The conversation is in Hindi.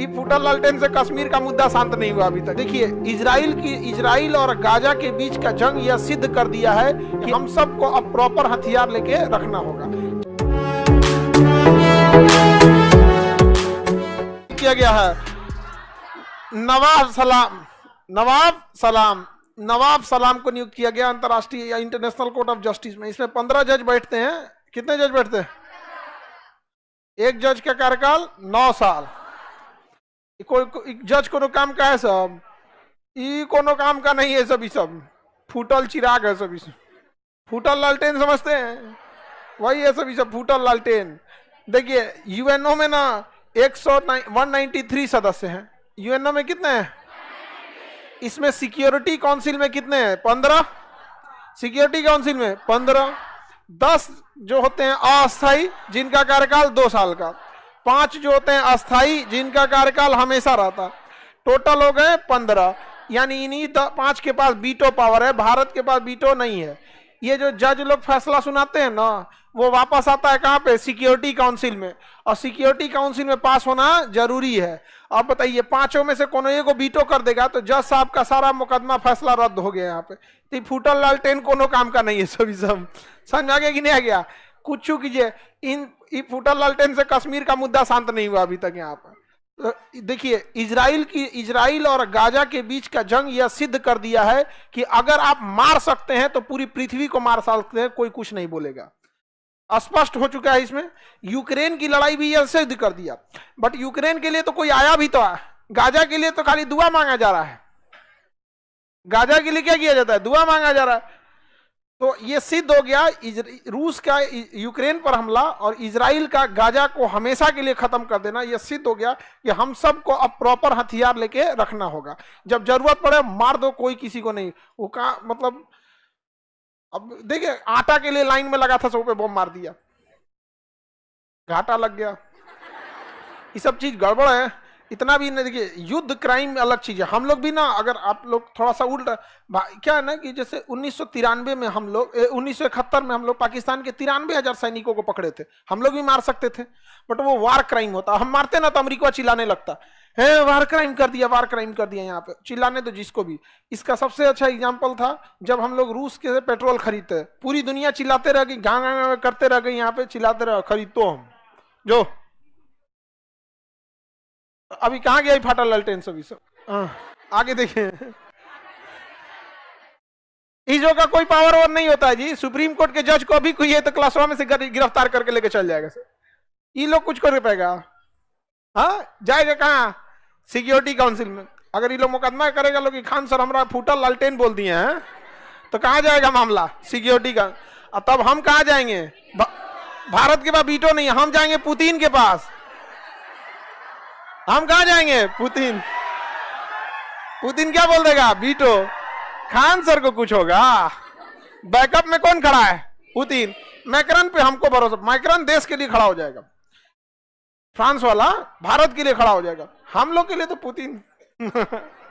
ये फुटल ललटेन से कश्मीर का मुद्दा शांत नहीं हुआ अभी तक देखिए इसराइल की इसराइल और गाजा के बीच का जंग यह सिद्ध कर दिया है कि हम सबको अब प्रॉपर हथियार लेके रखना होगा किया गया है नवाब सलाम नवाब सलाम नवाब सलाम को नियुक्त किया गया अंतर्राष्ट्रीय या इंटरनेशनल कोर्ट ऑफ जस्टिस में इसमें पंद्रह जज बैठते हैं कितने जज बैठते हैं एक जज का कार्यकाल नौ साल को, को, जज कोनो काम का है सब ई कोनो काम का नहीं है सभी सब फूटल चिराग है सभी सब फूटल लालटेन समझते हैं वही है सभी सब फूटल लालटेन देखिए यूएनओ में ना एक सौ वन थ्री सदस्य हैं यूएनओ में कितने हैं इसमें सिक्योरिटी काउंसिल में कितने हैं पंद्रह सिक्योरिटी काउंसिल में पंद्रह दस जो होते हैं अस्थाई जिनका कार्यकाल दो साल का पांच जो होते हैं अस्थाई जिनका कार्यकाल हमेशा रहता टोटल हो गए पंद्रह यानी इन्हीं पांच के पास बीटो पावर है भारत के पास बीटो नहीं है ये जो जज लोग फैसला सुनाते हैं ना वो वापस आता है कहाँ पे सिक्योरिटी काउंसिल में और सिक्योरिटी काउंसिल में पास होना जरूरी है अब बताइए पांचों में से कोनो एक को बीटो कर देगा तो जज साहब का सारा मुकदमा फैसला रद्द हो गया यहाँ पे तो फूटल टेन कोनो काम का नहीं है सभी सब समझ आ गया कि नहीं आ गया कुछ कीजिए इन फूटा लालटेन से कश्मीर का मुद्दा शांत नहीं हुआ अभी तक यहाँ पर तो देखिए इजराइल की इजराइल और गाजा के बीच का जंग यह सिद्ध कर दिया है कि अगर आप मार सकते हैं तो पूरी पृथ्वी को मार सकते हैं कोई कुछ नहीं बोलेगा स्पष्ट हो चुका है इसमें यूक्रेन की लड़ाई भी यह सिद्ध कर दिया बट यूक्रेन के लिए तो कोई आया भी तो गाजा के लिए तो खाली दुआ मांगा जा रहा है गाजा के लिए क्या किया जाता है दुआ मांगा जा रहा है तो ये सिद्ध हो गया रूस का यूक्रेन पर हमला और इसराइल का गाजा को हमेशा के लिए ख़त्म कर देना ये सिद्ध हो गया कि हम सबको अब प्रॉपर हथियार लेके रखना होगा जब जरूरत पड़े मार दो कोई किसी को नहीं वो का मतलब अब देखिए आटा के लिए लाइन में लगा था सब पे बम मार दिया घाटा लग गया ये सब चीज़ गड़बड़ है इतना भी नहीं देखिए युद्ध क्राइम अलग चीज़ है हम लोग भी ना अगर आप लोग थोड़ा सा उल्टा क्या है ना कि जैसे उन्नीस में हम लोग उन्नीस में हम लोग पाकिस्तान के तिरानवे हज़ार सैनिकों को पकड़े थे हम लोग भी मार सकते थे बट वो वार क्राइम होता हम मारते ना तो अमरीका चिल्लाने लगता है वार क्राइम कर दिया वार क्राइम कर दिया यहाँ पे चिल्लाने तो जिसको भी इसका सबसे अच्छा एग्जाम्पल था जब हम लोग रूस के पेट्रोल खरीदते पूरी दुनिया चिल्लाते रह गई गांव करते रह गए यहाँ पे चिल्लाते रह खरीदो हम जो अभी कहाँ गया फाटा ललटेन सभी सब हाँ। आगे देखिए इजो का कोई पावर और नहीं होता है जी सुप्रीम कोर्ट के जज को अभी कोई है तो क्लास में से गिरफ्तार करके लेके चल जाएगा सर ये लोग कुछ कर पाएगा हाँ जाएगा कहाँ सिक्योरिटी काउंसिल में अगर ये लोग मुकदमा करेगा लोग खान सर हमारा फूटा लालटेन बोल दिए हैं तो कहाँ जाएगा मामला सिक्योरिटी का और तब हम कहाँ जाएंगे भारत के पास बीटो नहीं हम जाएंगे पुतिन के पास हम कहा जाएंगे पुतिन पुतिन क्या बोल देगा बीटो खान सर को कुछ होगा बैकअप में कौन खड़ा है पुतिन मैक्रन पे हमको भरोसा मैक्रन देश के लिए खड़ा हो जाएगा फ्रांस वाला भारत के लिए खड़ा हो जाएगा हम लोग के लिए तो पुतिन